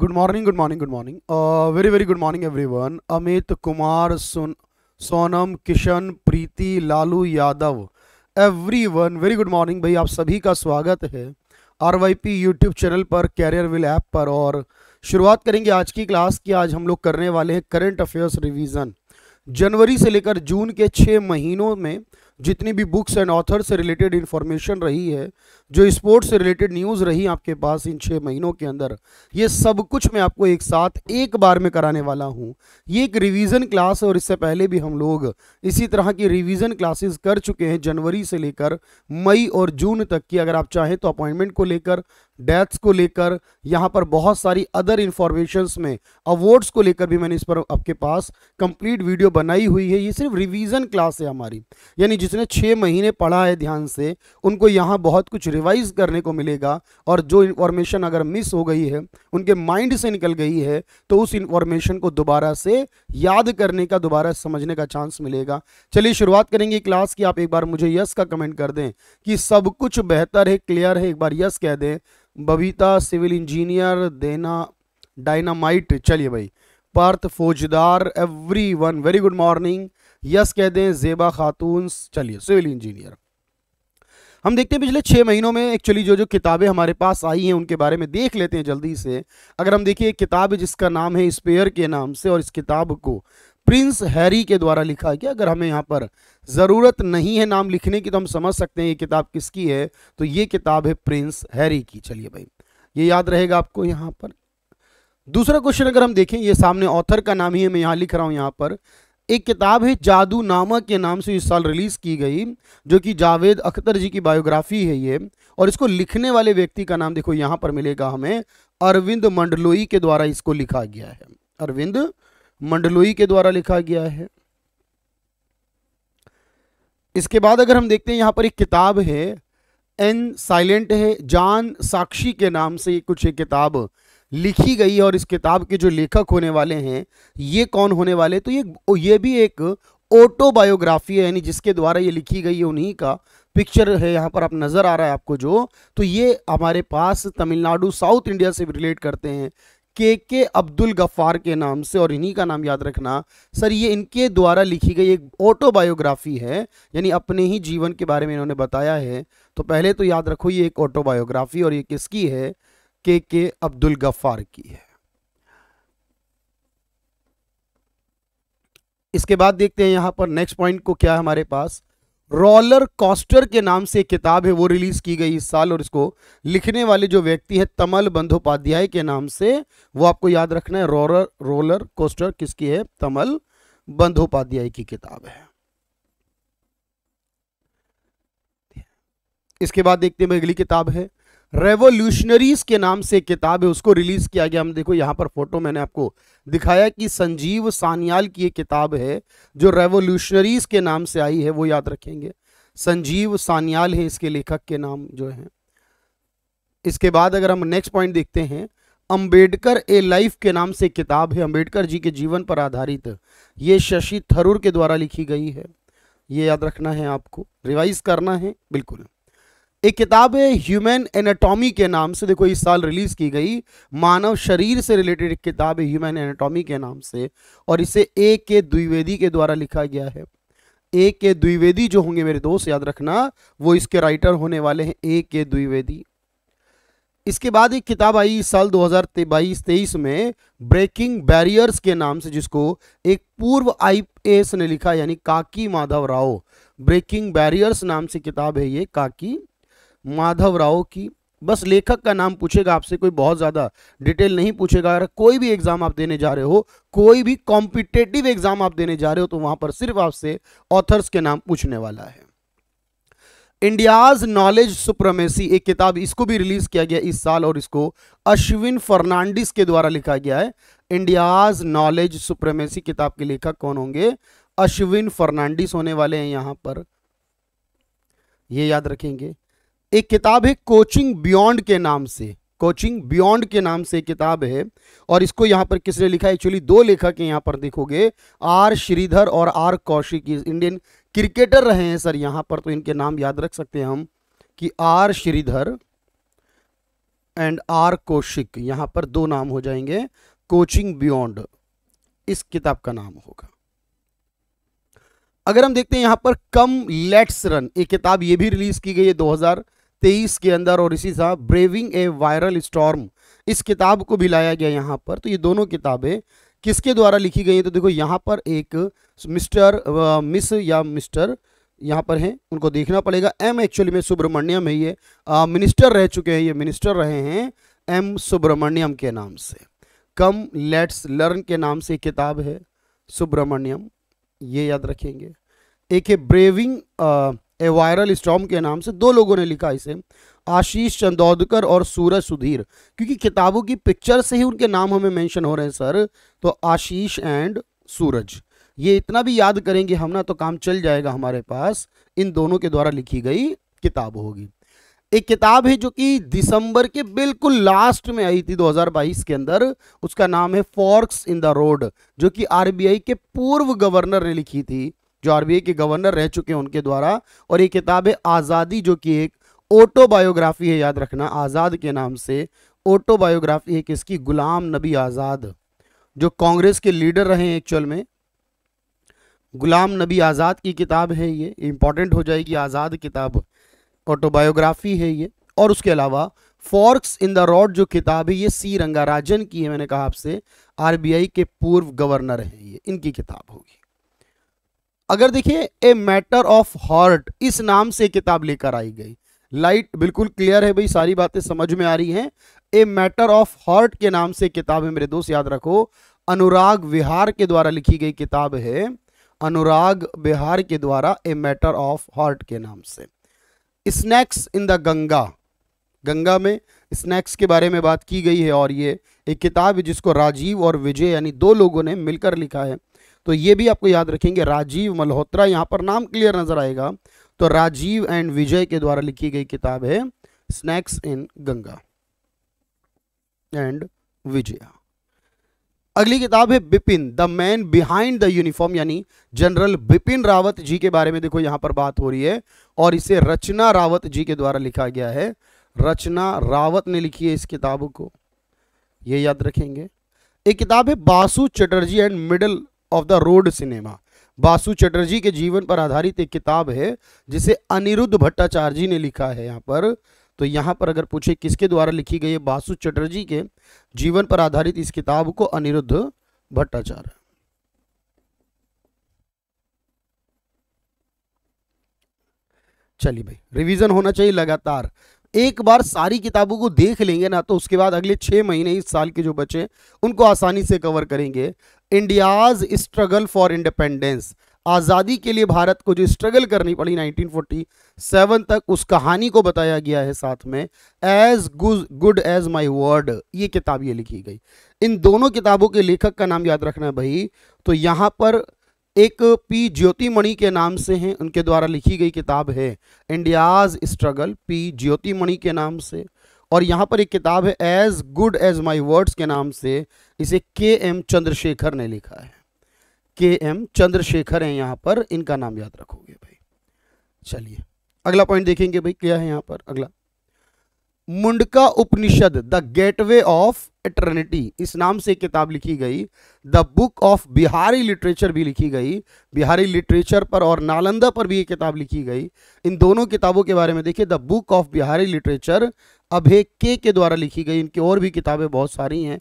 good morning good morning good morning very very good morning everyone Amit Kumar सुन Sonam Kishan Preeti Lalu Yadav everyone very good morning भाई आप सभी का स्वागत है R Y P YouTube channel पर कैरियर विल ऐप पर और शुरुआत करेंगे आज की क्लास की आज हम लोग करने वाले हैं करेंट अफेयर्स रिविजन जनवरी से लेकर जून के छः महीनों में जितनी भी बुक्स एंड ऑथर से रिलेटेड इन्फॉर्मेशन रही है जो स्पोर्ट्स से रिलेटेड न्यूज़ रही आपके पास इन छः महीनों के अंदर ये सब कुछ मैं आपको एक साथ एक बार में कराने वाला हूँ ये एक रिवीजन क्लास है और इससे पहले भी हम लोग इसी तरह की रिवीजन क्लासेस कर चुके हैं जनवरी से लेकर मई और जून तक की अगर आप चाहें तो अपॉइंटमेंट को लेकर डेथ्स को लेकर यहाँ पर बहुत सारी अदर इंफॉर्मेशन में अवार्ड्स को लेकर भी मैंने इस पर आपके पास कंप्लीट वीडियो बनाई हुई है ये सिर्फ रिवीजन क्लास है हमारी यानी जिसने छः महीने पढ़ा है ध्यान से उनको यहाँ बहुत कुछ रिवाइज करने को मिलेगा और जो इन्फॉर्मेशन अगर मिस हो गई है उनके माइंड से निकल गई है तो उस इन्फॉर्मेशन को दोबारा से याद करने का दोबारा समझने का चांस मिलेगा चलिए शुरुआत करेंगे क्लास की आप एक बार मुझे यस का कमेंट कर दें कि सब कुछ बेहतर है क्लियर है एक बार यस कह दें बबीता सिविल इंजीनियर देना डायनामाइट चलिए भाई Parth Faujdar everyone very good morning yes कह दें जेबा खातून चलिए सिविल इंजीनियर हम देखते हैं पिछले छः महीनों में एक्चुअली जो जो किताबें हमारे पास आई हैं उनके बारे में देख लेते हैं जल्दी से अगर हम देखिए एक किताब जिसका नाम है स्पेयर के नाम से और इस किताब को प्रिंस हैरी के द्वारा लिखा है कि अगर हमें यहाँ पर ज़रूरत नहीं है नाम लिखने की तो हम समझ सकते हैं ये किताब किसकी है तो ये किताब है प्रिंस हैरी की चलिए भाई ये याद रहेगा आपको यहाँ पर दूसरा क्वेश्चन अगर हम देखें ये सामने ऑथर का नाम ही है मैं यहाँ लिख रहा हूँ यहाँ पर एक किताब है जादू नामा के नाम से इस साल रिलीज़ की गई जो कि जावेद अख्तर जी की बायोग्राफी है ये और इसको लिखने वाले व्यक्ति का नाम देखो यहाँ पर मिलेगा हमें अरविंद मंडलोई के द्वारा इसको लिखा गया है अरविंद मंडलोई के द्वारा लिखा गया है इसके बाद अगर हम देखते हैं यहाँ पर एक किताब है एन साइलेंट है जान साक्षी के नाम से कुछ एक किताब लिखी गई और इस किताब के जो लेखक होने वाले हैं ये कौन होने वाले तो ये ये भी एक ऑटोबायोग्राफी है यानी जिसके द्वारा ये लिखी गई है उन्हीं का पिक्चर है यहाँ पर आप नज़र आ रहा है आपको जो तो ये हमारे पास तमिलनाडु साउथ इंडिया से रिलेट करते हैं के के अब्दुल गफ़ार के नाम से और इन्हीं का नाम याद रखना सर ये इनके द्वारा लिखी गई एक ऑटोबायोग्राफी है यानी अपने ही जीवन के बारे में इन्होंने बताया है तो पहले तो याद रखो ये एक ऑटोबायोग्राफी और ये किसकी है के के अब्दुल गफ्फार की है इसके बाद देखते हैं यहां पर नेक्स्ट पॉइंट को क्या है हमारे पास रोलर कॉस्टर के नाम से किताब है वो रिलीज की गई इस साल और इसको लिखने वाले जो व्यक्ति है तमल बंदोपाध्याय के नाम से वो आपको याद रखना है रोलर रोलर कॉस्टर किसकी है तमल बंदोपाध्याय की किताब है इसके बाद देखते हैं अगली किताब है रेवोल्यूशनरीज के नाम से किताब है उसको रिलीज किया गया हम देखो यहाँ पर फोटो मैंने आपको दिखाया कि संजीव सान्याल की एक किताब है जो रेवोल्यूशनरीज के नाम से आई है वो याद रखेंगे संजीव सान्याल है इसके लेखक के नाम जो है इसके बाद अगर हम नेक्स्ट पॉइंट देखते हैं अंबेडकर ए लाइफ के नाम से किताब है अंबेडकर जी के जीवन पर आधारित ये शशि थरूर के द्वारा लिखी गई है ये याद रखना है आपको रिवाइज करना है बिल्कुल एक किताब है ह्यूमन एनाटॉमी के नाम से देखो इस साल रिलीज़ की गई मानव शरीर से रिलेटेड एक किताब है ह्यूमन एनाटॉमी के नाम से और इसे ए के द्विवेदी के द्वारा लिखा गया है ए के द्विवेदी जो होंगे मेरे दोस्त याद रखना वो इसके राइटर होने वाले हैं ए के द्विवेदी इसके बाद एक किताब आई इस साल 2022-23 में ब्रेकिंग बैरियर्स के नाम से जिसको एक पूर्व आईएएस ने लिखा यानी काकी माधव राव ब्रेकिंग बैरियर्स नाम से किताब है ये काकी माधव राव की बस लेखक का नाम पूछेगा आपसे कोई बहुत ज़्यादा डिटेल नहीं पूछेगा अगर कोई भी एग्ज़ाम आप देने जा रहे हो कोई भी कॉम्पिटेटिव एग्ज़ाम आप देने जा रहे हो तो वहां पर सिर्फ आपसे ऑथर्स के नाम पूछने वाला है इंडियाज नॉलेज सुप्रमेसी एक किताब इसको भी रिलीज किया गया इस साल और इसको अश्विन फर्नांडिस के द्वारा लिखा गया है इंडियाज नॉलेज सुप्रमेसी किताब के लेखक कौन होंगे अश्विन फर्नांडिस होने वाले हैं यहां पर ये याद रखेंगे एक किताब है कोचिंग बियॉन्ड के नाम से कोचिंग बियॉन्ड के नाम से किताब है और इसको यहाँ पर किसने लिखा एक्चुअली दो लेखक हैं यहाँ पर देखोगे आर श्रीधर और आर कौशिक इंडियन क्रिकेटर रहे हैं सर यहाँ पर तो इनके नाम याद रख सकते हैं हम कि R Shridhar and R Kaushik यहाँ पर दो नाम हो जाएंगे कोचिंग बियॉन्ड इस किताब का नाम होगा अगर हम देखते हैं यहाँ पर कम लेट्स रन एक किताब ये भी रिलीज की गई है दो तेईस के अंदर और इसी साहब ब्रेविंग ए वायरल स्टॉर्म इस किताब को भी लाया गया यहाँ पर तो ये दोनों किताबें किसके द्वारा लिखी गई हैं तो देखो यहाँ पर एक मिस्टर मिस या मिस्टर यहाँ पर हैं उनको देखना पड़ेगा एम एक्चुअली में सुब्रमण्यम है ये आ, मिनिस्टर रह चुके हैं ये मिनिस्टर रहे हैं एम सुब्रमण्यम के नाम से कम लेट्स लर्न के नाम से किताब है सुब्रमण्यम ये याद रखेंगे एक है ब्रेविंग ए वायरल स्टॉम के नाम से दो लोगों ने लिखा इसे आशीष चंदौदकर और सूरज सुधीर क्योंकि किताबों की पिक्चर से ही उनके नाम हमें मेंशन हो रहे हैं सर तो आशीष एंड सूरज ये इतना भी याद करेंगे हम ना तो काम चल जाएगा हमारे पास इन दोनों के द्वारा लिखी गई किताब होगी एक किताब है जो कि दिसंबर के बिल्कुल लास्ट में आई थी 2022 के अंदर उसका नाम है फॉर्क्स इन द रोड जो कि आरबीआई के पूर्व गवर्नर ने लिखी थी जो आरबीआई के गवर्नर रह चुके हैं उनके द्वारा और ये किताब है आज़ादी जो कि एक ऑटोबायोग्राफी है याद रखना आज़ाद के नाम से ऑटोबायोग्राफी है किसकी गुलाम नबी आज़ाद जो कांग्रेस के लीडर रहे हैं एक्चुअल में गुलाम नबी आज़ाद की किताब है ये इंपॉर्टेंट हो जाएगी आज़ाद किताब ऑटोबायोग्राफी है ये और उसके अलावा फॉर्क्स इन द रॉड जो किताब है ये सी रंगाराजन की है मैंने कहा आपसे आरबीआई के पूर्व गवर्नर है ये इनकी किताब होगी अगर देखिए ए मैटर ऑफ हार्ट इस नाम से किताब लेकर आई गई लाइट बिल्कुल क्लियर है भाई सारी बातें समझ में आ रही हैं ए मैटर ऑफ हार्ट के नाम से किताब है मेरे दोस्त याद रखो अनुराग विहार के द्वारा लिखी गई किताब है अनुराग विहार के द्वारा ए मैटर ऑफ हार्ट के नाम से snakes in the Ganga Ganga में स्नैक्स के बारे में बात की गई है और ये एक किताब है जिसको राजीव और विजय यानी दो लोगों ने मिलकर लिखा है तो ये भी आपको याद रखेंगे राजीव मल्होत्रा यहाँ पर नाम क्लियर नजर आएगा तो राजीव एंड विजय के द्वारा लिखी गई किताब है snakes in Ganga and Vijay अगली किताब है Bipin the man behind the uniform यानी जनरल बिपिन रावत जी के बारे में देखो यहां पर बात हो रही है और इसे रचना रावत जी के द्वारा लिखा गया है रचना रावत ने लिखी है इस किताब को ये याद रखेंगे एक किताब है Basu Chatterjee and middle of the road cinema Basu Chatterjee के जीवन पर आधारित एक किताब है जिसे अनिरुद्ध भट्टाचार्य जी ने लिखा है यहाँ पर तो यहाँ पर अगर पूछे किसके द्वारा लिखी गई है बासु चटर्जी के जीवन पर आधारित इस किताब को अनिरुद्ध भट्टाचार्य चलिए भाई रिवीजन होना चाहिए लगातार एक बार सारी किताबों को देख लेंगे ना तो उसके बाद अगले छह महीने इस साल के जो बचे उनको आसानी से कवर करेंगे इंडियाज स्ट्रगल फॉर इंडिपेंडेंस आज़ादी के लिए भारत को जो स्ट्रगल करनी पड़ी 1947 तक उस कहानी को बताया गया है साथ में एज गुज गुड एज माई वर्ड ये किताब ये लिखी गई इन दोनों किताबों के लेखक का नाम याद रखना है भाई तो यहाँ पर एक पी ज्योतिमणि के नाम से हैं उनके द्वारा लिखी गई किताब है इंडियाज स्ट्रगल पी ज्योतिमणि के नाम से और यहाँ पर एक किताब है as good as my words के नाम से इसे के एम चंद्रशेखर ने लिखा है के एम चंद्रशेखर है यहाँ पर इनका नाम याद रखोगे भाई चलिए अगला पॉइंट देखेंगे भाई क्या है यहाँ पर अगला Mundaka Upanishad the gateway of eternity इस नाम से एक किताब लिखी गई the book of Bihari literature भी लिखी गई बिहारी लिटरेचर पर और नालंदा पर भी ये किताब लिखी गई इन दोनों किताबों के बारे में देखिए the book of Bihari literature Abhay K के द्वारा लिखी गई इनकी और भी किताबें बहुत सारी हैं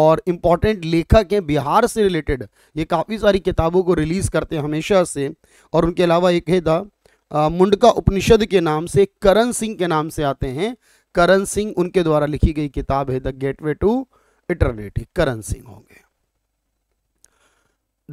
और इम्पॉर्टेंट लेखक हैं बिहार से रिलेटेड ये काफ़ी सारी किताबों को रिलीज़ करते हैं हमेशा से और उनके अलावा एक है द मुंडका उपनिषद के नाम से करण सिंह के नाम से आते हैं करण सिंह उनके द्वारा लिखी गई किताब है the gateway to eternity Karan Singh होंगे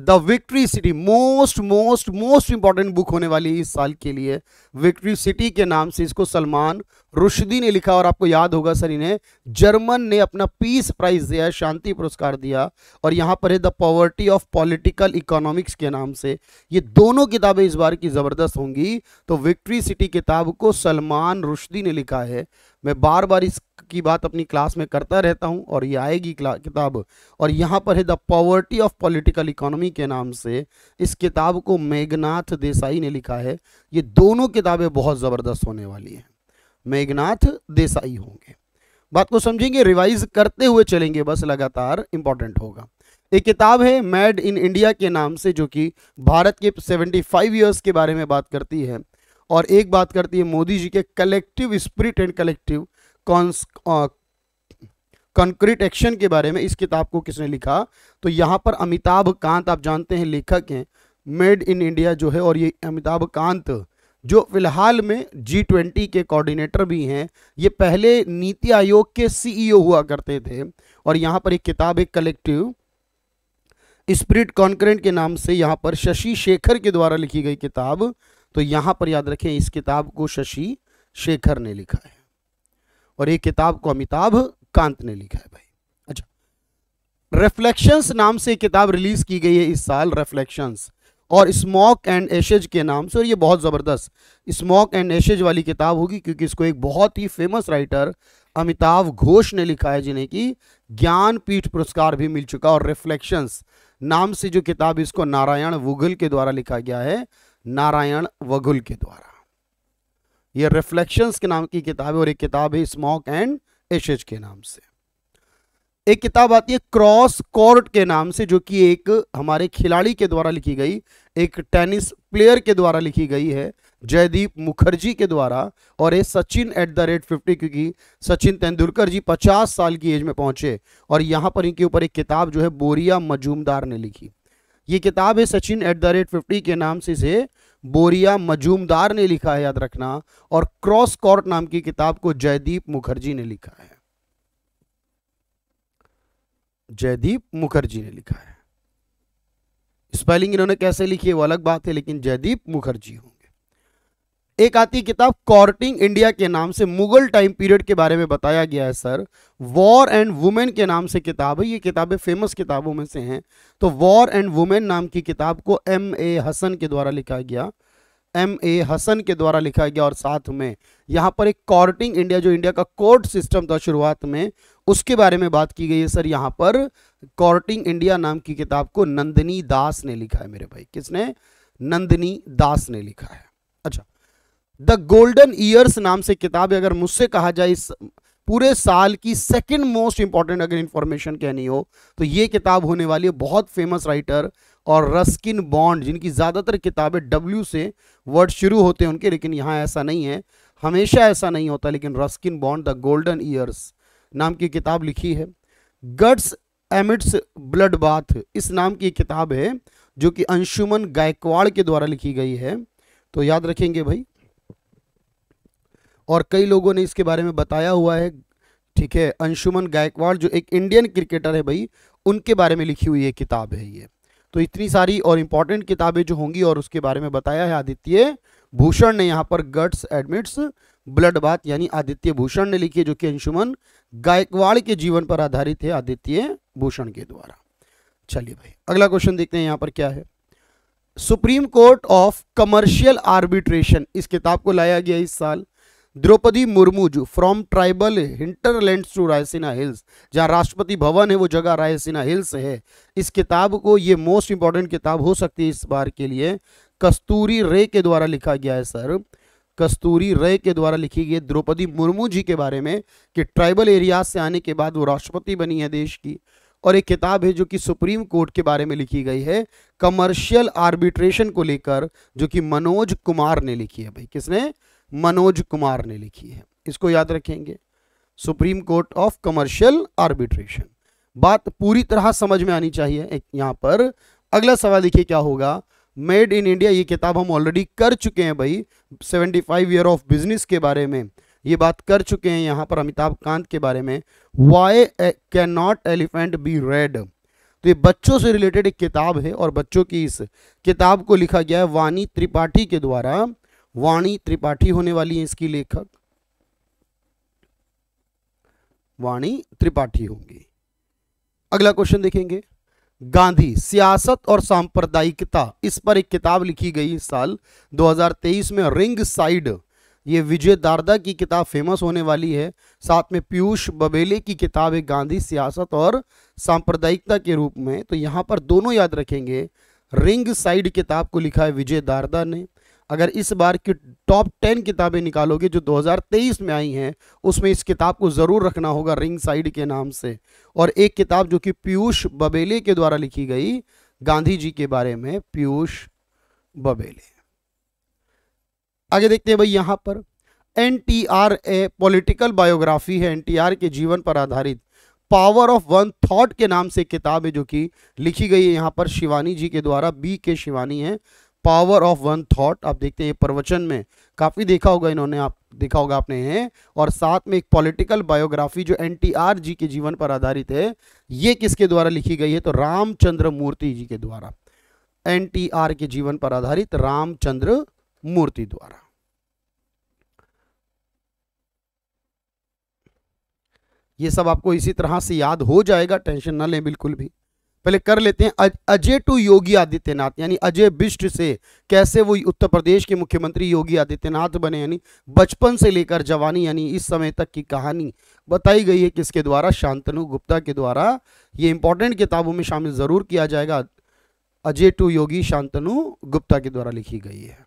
the victory city most most most important book होने वाली इस साल के लिए विक्ट्री सिटी के नाम से इसको सलमान रुशदी ने लिखा और आपको याद होगा सर इन्हें जर्मन ने अपना पीस प्राइज दिया शांति पुरस्कार दिया और यहां पर है the poverty of political economics के नाम से ये दोनों किताबें इस बार की ज़बरदस्त होंगी तो विक्ट्री सिटी किताब को सलमान रुशदी ने लिखा है मैं बार बार इसकी बात अपनी क्लास में करता रहता हूं और ये आएगी किताब और यहाँ पर है the poverty of political economy के नाम से इस किताब को मेघनाथ देसाई ने लिखा है ये दोनों किताबें बहुत ज़बरदस्त होने वाली हैं मेघनाथ देसाई होंगे बात को समझेंगे रिवाइज करते हुए चलेंगे बस लगातार इंपॉर्टेंट होगा एक किताब है मैड इन इंडिया के नाम से जो कि भारत के 75 ईयर्स के बारे में बात करती है और एक बात करती है मोदी जी के collective spirit and collective concrete action के बारे में इस किताब को किसने लिखा तो यहाँ पर अमिताभ कांत आप जानते हैं लेखक हैं मेड इन इंडिया जो है और ये अमिताभ कांत जो फिलहाल में जी ट्वेंटी के कोऑर्डिनेटर भी हैं ये पहले नीति आयोग के सीईओ e हुआ करते थे और यहाँ पर एक किताब एक कलेक्टिव स्प्रिट कॉन्क्रेंट के नाम से यहाँ पर शशि शेखर के द्वारा लिखी गई किताब तो यहां पर याद रखें इस किताब को शशि शेखर ने लिखा है और ये किताब को अमिताभ कांत ने लिखा है भाई अच्छा रिफ्लेक्शंस नाम से किताब रिलीज की गई है इस साल रिफ्लेक्शंस और स्मॉक एंड एशेज के नाम से और ये बहुत ज़बरदस्त स्मोक एंड एशेज वाली किताब होगी क्योंकि इसको एक बहुत ही फेमस राइटर अमिताभ घोष ने लिखा है जिन्हें ज्ञान ज्ञानपीठ पुरस्कार भी मिल चुका और रिफ्लेक्शंस नाम से जो किताब इसको नारायण वुगल के द्वारा लिखा गया है नारायण वगुल के द्वारा यह रिफ्लेक्शंस के नाम की किताब है और एक किताब है स्मॉक एंड एशेज के नाम से एक किताब आती है क्रॉस कोर्ट के नाम से जो कि एक हमारे खिलाड़ी के द्वारा लिखी गई एक टेनिस प्लेयर के द्वारा लिखी गई है जयदीप मुखर्जी के द्वारा और ये Sachin at the rate fifty क्योंकि सचिन तेंदुलकर जी पचास साल की एज में पहुंचे और यहां पर इनके ऊपर एक किताब जो है बोरिया मजूमदार ने लिखी ये किताब है Sachin at the rate fifty के नाम से इसे बोरिया मजूमदार ने लिखा है याद रखना और क्रॉस कॉर्ट नाम की किताब को जयदीप मुखर्जी ने लिखा है जयदीप मुखर्जी ने लिखा है स्पेलिंग इन्होंने कैसे लिखी है वो अलग बात है लेकिन जयदीप मुखर्जी हूं एक आती किताब कॉर्टिंग इंडिया के नाम से मुगल टाइम पीरियड के बारे में बताया गया है सर वॉर एंड वुमेन के नाम से किताब है ये किताबें फेमस किताबों में से हैं तो वॉर एंड वुमेन नाम की किताब को एम ए हसन के द्वारा लिखा गया एम ए हसन के द्वारा लिखा गया और साथ में यहाँ पर एक कॉर्टिंग इंडिया जो इंडिया का कोर्ट सिस्टम था शुरुआत में उसके बारे में बात की गई है सर यहाँ पर कॉर्टिंग इंडिया नाम की किताब को नंदनी दास ने लिखा है मेरे भाई किसने नंदनी दास ने लिखा है द गोल्डन ईयर्स नाम से किताब है अगर मुझसे कहा जाए इस पूरे साल की सेकंड मोस्ट इंपॉर्टेंट अगर इंफॉर्मेशन कहनी हो तो ये किताब होने वाली है बहुत फेमस राइटर और रस्किन बॉन्ड जिनकी ज़्यादातर किताबें डब्ल्यू से वर्ड शुरू होते हैं उनके लेकिन यहाँ ऐसा नहीं है हमेशा ऐसा नहीं होता लेकिन Ruskin Bond the golden years नाम की किताब लिखी है गड्स एमिट्स ब्लड बाथ इस नाम की किताब है जो कि अंशुमन गायकवाड़ के द्वारा लिखी गई है तो याद रखेंगे भाई और कई लोगों ने इसके बारे में बताया हुआ है ठीक है अंशुमन गायकवाड़ जो एक इंडियन क्रिकेटर है भाई उनके बारे में लिखी हुई ये किताब है ये तो इतनी सारी और इम्पॉर्टेंट किताबें जो होंगी और उसके बारे में बताया है आदित्य भूषण ने यहाँ पर गट्स एडमिट्स ब्लड बात यानी आदित्य भूषण ने लिखी जो कि अंशुमन गायकवाड़ के जीवन पर आधारित है आदित्य भूषण के द्वारा चलिए भाई अगला क्वेश्चन देखते हैं यहाँ पर क्या है Supreme Court of commercial arbitration इस किताब को लाया गया इस साल द्रौपदी मुर्मू जो from tribal hinterland to Raisina Hills जहाँ राष्ट्रपति भवन है वो जगह रायसीना हिल्स है इस किताब को ये मोस्ट इंपॉर्टेंट किताब हो सकती है इस बार के लिए कस्तूरी रे के द्वारा लिखा गया है सर कस्तूरी रे के द्वारा लिखी गई द्रौपदी मुर्मू जी के बारे में कि ट्राइबल एरियाज से आने के बाद वो राष्ट्रपति बनी है देश की और एक किताब है जो कि सुप्रीम कोर्ट के बारे में लिखी गई है कमर्शियल आर्बिट्रेशन को लेकर जो कि मनोज कुमार ने लिखी है भाई किसने मनोज कुमार ने लिखी है इसको याद रखेंगे Supreme Court of commercial arbitration बात पूरी तरह समझ में आनी चाहिए एक यहाँ पर अगला सवाल देखिए क्या होगा मेड इन इंडिया ये किताब हम ऑलरेडी कर चुके हैं भाई 75 ईयर ऑफ बिजनेस के बारे में ये बात कर चुके हैं यहाँ पर अमिताभ कांत के बारे में why can not elephant be red तो ये बच्चों से रिलेटेड एक किताब है और बच्चों की इस किताब को लिखा गया है वानी त्रिपाठी के द्वारा वाणी त्रिपाठी होने वाली है इसकी लेखक वाणी त्रिपाठी होंगी अगला क्वेश्चन देखेंगे गांधी सियासत और सांप्रदायिकता इस पर एक किताब लिखी गई साल 2023 में रिंग साइड ये विजय दारदा की किताब फेमस होने वाली है साथ में पीयूष बबेले की किताब है गांधी सियासत और सांप्रदायिकता के रूप में तो यहां पर दोनों याद रखेंगे रिंग साइड किताब को लिखा है विजय दारदा ने अगर इस बार की टॉप टेन किताबें निकालोगे जो 2023 में आई हैं उसमें इस किताब को ज़रूर रखना होगा रिंग साइड के नाम से और एक किताब जो कि पीयूष बबेले के द्वारा लिखी गई गांधी जी के बारे में पीयूष बबेले आगे देखते हैं भाई यहाँ पर N T R a political biography है एन टी आर के जीवन पर आधारित पावर ऑफ वन थॉट के नाम से किताब है जो कि लिखी गई है यहाँ पर शिवानी जी के द्वारा बी के शिवानी है पावर ऑफ वन थॉट आप देखते हैं ये प्रवचन में काफ़ी देखा होगा इन्होंने आप देखा होगा आपने हैं और साथ में एक पॉलिटिकल बायोग्राफी जो एन जी के जीवन पर आधारित है ये किसके द्वारा लिखी गई है तो रामचंद्र मूर्ति जी के द्वारा एन के जीवन पर आधारित रामचंद्र मूर्ति द्वारा ये सब आपको इसी तरह से याद हो जाएगा टेंशन ना लें बिल्कुल भी पहले कर लेते हैं अजय टू योगी आदित्यनाथ यानी अजय बिष्ट से कैसे वो उत्तर प्रदेश के मुख्यमंत्री योगी आदित्यनाथ बने यानी बचपन से लेकर जवानी यानी इस समय तक की कहानी बताई गई है किसके द्वारा शांतनु गुप्ता के द्वारा ये इंपॉर्टेंट किताबों में शामिल ज़रूर किया जाएगा अजय टू योगी शांतनु गुप्ता के द्वारा लिखी गई है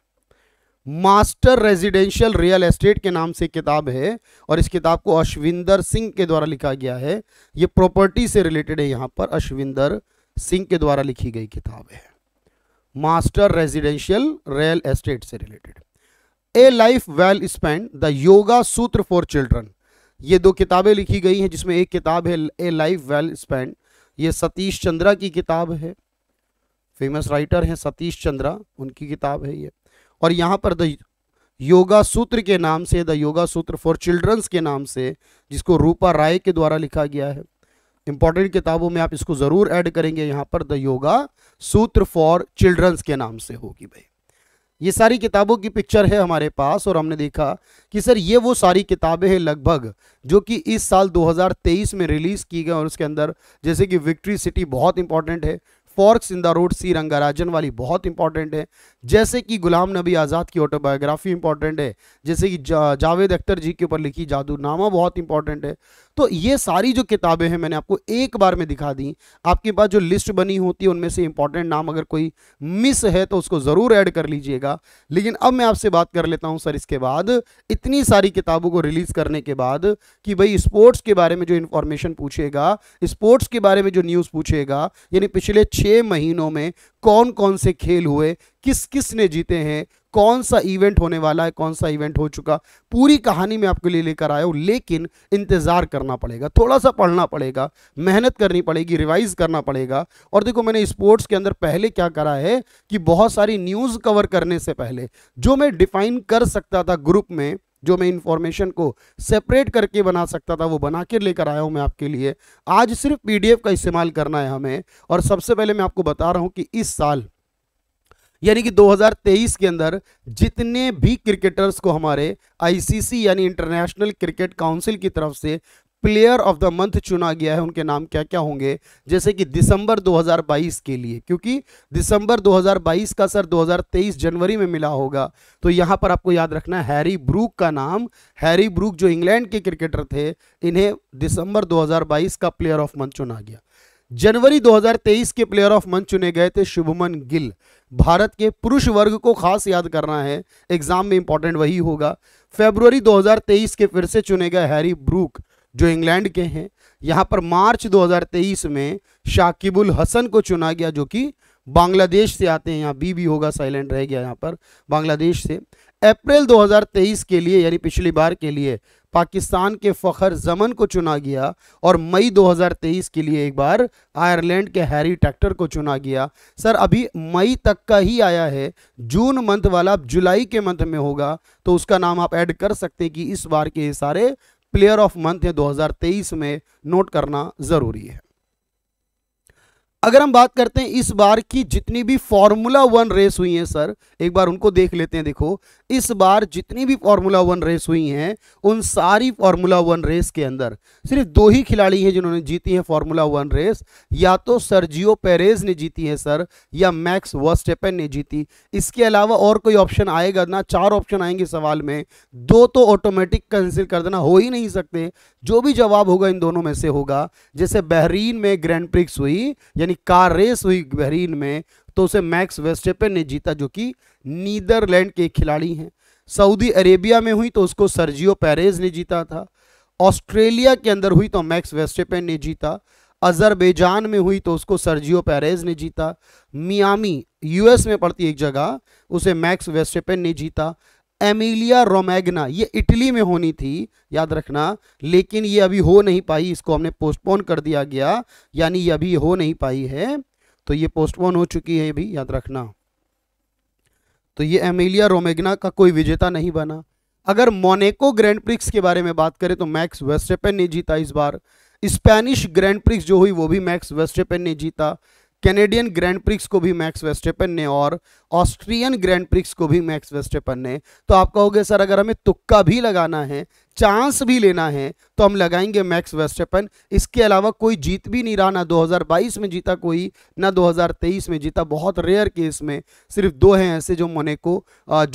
मास्टर रेजिडेंशियल रियल एस्टेट के नाम से किताब है और इस किताब को अश्विंदर सिंह के द्वारा लिखा गया है ये प्रॉपर्टी से रिलेटेड है यहाँ पर अश्विंदर सिंह के द्वारा लिखी गई किताब है मास्टर रेजिडेंशियल रियल एस्टेट से related a life well spend the yoga sutra for children ये दो किताबें लिखी गई हैं जिसमें एक किताब है ए लाइफ वेल स्पेंड ये सतीश चंद्रा की किताब है फेमस राइटर हैं सतीश चंद्रा उनकी किताब है ये और यहाँ पर द योगा सूत्र के नाम से the yoga sutra for children's के नाम से जिसको रूपा राय के द्वारा लिखा गया है इंपॉर्टेंट किताबों में आप इसको ज़रूर ऐड करेंगे यहाँ पर the yoga sutra for children's के नाम से होगी भाई ये सारी किताबों की पिक्चर है हमारे पास और हमने देखा कि सर ये वो सारी किताबें हैं लगभग जो कि इस साल 2023 में रिलीज़ की गई और उसके अंदर जैसे कि विक्ट्री सिटी बहुत इंपॉर्टेंट है forks in the road C Rangarajan वाली बहुत इंपॉर्टेंट है जैसे कि गुलाम नबी आज़ाद की ऑटोबायोग्राफी इंपॉर्टेंट है जैसे कि जा, जावेद अख्तर जी के ऊपर लिखी जादूनामा बहुत इंपॉर्टेंट है तो ये सारी जो किताबें हैं मैंने आपको एक बार में दिखा दी आपके पास जो लिस्ट बनी होती है उनमें से इंपॉर्टेंट नाम अगर कोई मिस है तो उसको ज़रूर ऐड कर लीजिएगा लेकिन अब मैं आपसे बात कर लेता हूँ सर इसके बाद इतनी सारी किताबों को रिलीज़ करने के बाद कि भाई स्पोर्ट्स के बारे में जो इन्फॉर्मेशन पूछेगा स्पोर्ट्स के बारे में जो न्यूज़ पूछेगा यानी पिछले छः महीनों में कौन कौन से खेल हुए किस किस ने जीते हैं कौन सा इवेंट होने वाला है कौन सा इवेंट हो चुका पूरी कहानी मैं आपके लिए लेकर आया हूं लेकिन इंतज़ार करना पड़ेगा थोड़ा सा पढ़ना पड़ेगा मेहनत करनी पड़ेगी रिवाइज करना पड़ेगा और देखो मैंने स्पोर्ट्स के अंदर पहले क्या करा है कि बहुत सारी न्यूज़ कवर करने से पहले जो मैं डिफाइन कर सकता था ग्रुप में जो मैं इन्फॉर्मेशन को सेपरेट करके बना सकता था वो बना के लेकर आया हूँ मैं आपके लिए आज सिर्फ पीडीएफ का इस्तेमाल करना है हमें और सबसे पहले मैं आपको बता रहा हूँ कि इस साल यानी कि 2023 के अंदर जितने भी क्रिकेटर्स को हमारे आईसीसी यानी इंटरनेशनल क्रिकेट काउंसिल की तरफ से प्लेयर ऑफ द मंथ चुना गया है उनके नाम क्या क्या होंगे जैसे कि दिसंबर 2022 के लिए क्योंकि दिसंबर 2022 का सर 2023 जनवरी में मिला होगा तो यहां पर आपको याद रखना हैरी ब्रूक का नाम हैरी ब्रूक जो इंग्लैंड के क्रिकेटर थे इन्हें दिसंबर 2022 का प्लेयर ऑफ मंथ चुना गया जनवरी 2023 के प्लेयर ऑफ मंथ चुने गए थे शुभमन गिल भारत के पुरुष वर्ग को खास याद करना है एग्जाम में इंपॉर्टेंट वही होगा फरवरी 2023 के फिर से चुने गए हैरी ब्रूक जो इंग्लैंड के हैं यहाँ पर मार्च 2023 में शाकिबुल हसन को चुना गया जो कि बांग्लादेश से आते हैं यहाँ बी भी होगा साइलेंट रह गया यहाँ पर बांग्लादेश से अप्रैल 2023 के लिए यानी पिछली बार के लिए पाकिस्तान के फ़खर जमन को चुना गया और मई 2023 के लिए एक बार आयरलैंड के हैरी ट्रैक्टर को चुना गया सर अभी मई तक का ही आया है जून मंथ वाला अब जुलाई के मंथ में होगा तो उसका नाम आप ऐड कर सकते हैं कि इस बार के सारे प्लेयर ऑफ मंथ है 2023 में नोट करना ज़रूरी है अगर हम बात करते हैं इस बार की जितनी भी फॉर्मूला वन रेस हुई है सर एक बार उनको देख लेते हैं देखो इस बार जितनी भी फार्मूला वन रेस हुई हैं उन सारी फार्मूला वन रेस के अंदर सिर्फ दो ही खिलाड़ी हैं जिन्होंने जीती है फार्मूला वन रेस या तो सरजियो पेरेज ने जीती है सर या मैक्स वर्स्टेपन ने जीती इसके अलावा और कोई ऑप्शन आएगा ना चार ऑप्शन आएंगे सवाल में दो तो ऑटोमेटिक कंसिल कर देना हो ही नहीं सकते जो भी जवाब होगा इन दोनों में से होगा जैसे बहरीन में ग्रैंड प्रिक्स हुई यानी कार रेस हुई बहरीन में तो उसे मैक्स वेस्टेपन ने जीता जो कि नीदरलैंड के खिलाड़ी हैं सऊदी अरेबिया में हुई तो उसको सर्जियो पैरेज ने जीता था ऑस्ट्रेलिया के अंदर हुई तो मैक्स वेस्टेपन ने जीता अजरबैजान में हुई तो उसको सर्जियो पैरेज ने जीता मियामी यूएस में पड़ती एक जगह उसे मैक्स वेस्टेपन ने जीता एमिलिया रोमैगना ये इटली में होनी थी याद रखना लेकिन ये अभी हो नहीं पाई इसको हमने पोस्टपोन कर दिया गया यानी ये अभी हो नहीं पाई है तो ये पोस्टपोन हो चुकी है भी याद रखना तो ये एमिलिया रोमेगना का कोई विजेता नहीं बना अगर मोनेको ग्रैंड प्रिक्स के बारे में बात करें तो मैक्स वेस्टेपेन ने जीता इस बार स्पेनिश ग्रैंड प्रिक्स जो हुई वो भी मैक्स वेस्टेपेन ने जीता कैनेडियन ग्रैंड प्रिक्स को भी मैक्स वेस्टेपन ने और ऑस्ट्रियन ग्रैंड प्रिक्स को भी मैक्स वेस्टेपन ने तो आप कहोगे सर अगर हमें तुक्का भी लगाना है चांस भी लेना है तो हम लगाएंगे मैक्स वेस्टेपन इसके अलावा कोई जीत भी नहीं रहा ना 2022 में जीता कोई ना 2023 में जीता बहुत रेयर केस में सिर्फ दो हैं ऐसे जो मोनेको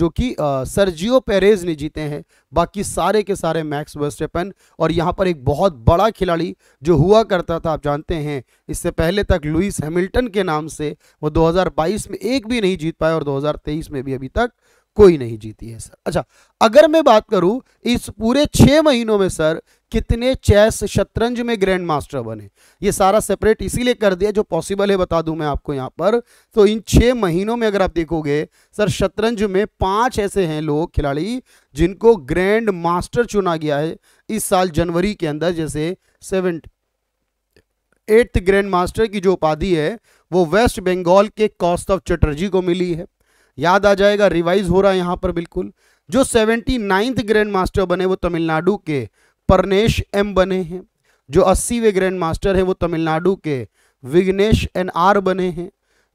जो कि सर्जियो पेरेज ने जीते हैं बाकी सारे के सारे मैक्स वेस्टेपन और यहाँ पर एक बहुत बड़ा खिलाड़ी जो हुआ करता था आप जानते हैं इससे पहले तक लुइस हैमिल्टन के नाम से वो दो में एक भी नहीं जीत पाए और दो में भी अभी तक कोई नहीं जीती है सर अच्छा अगर मैं बात करूं इस पूरे छह महीनों में सर कितने चेस शतरंज में ग्रैंड मास्टर बने ये सारा सेपरेट इसीलिए कर दिया जो पॉसिबल है बता दूं मैं आपको यहां पर तो इन छह महीनों में अगर आप देखोगे सर शतरंज में पांच ऐसे हैं लोग खिलाड़ी जिनको ग्रैंड मास्टर चुना गया है इस साल जनवरी के अंदर जैसे सेवन एट्थ ग्रैंड मास्टर की जो उपाधि है वो वेस्ट बंगाल के कौस्तव चटर्जी को मिली है याद आ जाएगा रिवाइज हो रहा है यहाँ पर बिल्कुल जो सेवेंटी नाइन्थ ग्रैंड मास्टर बने वो तमिलनाडु के परनेश एम बने हैं जो अस्सीवें ग्रैंड मास्टर हैं वो तमिलनाडु के विग्नेश एन आर बने हैं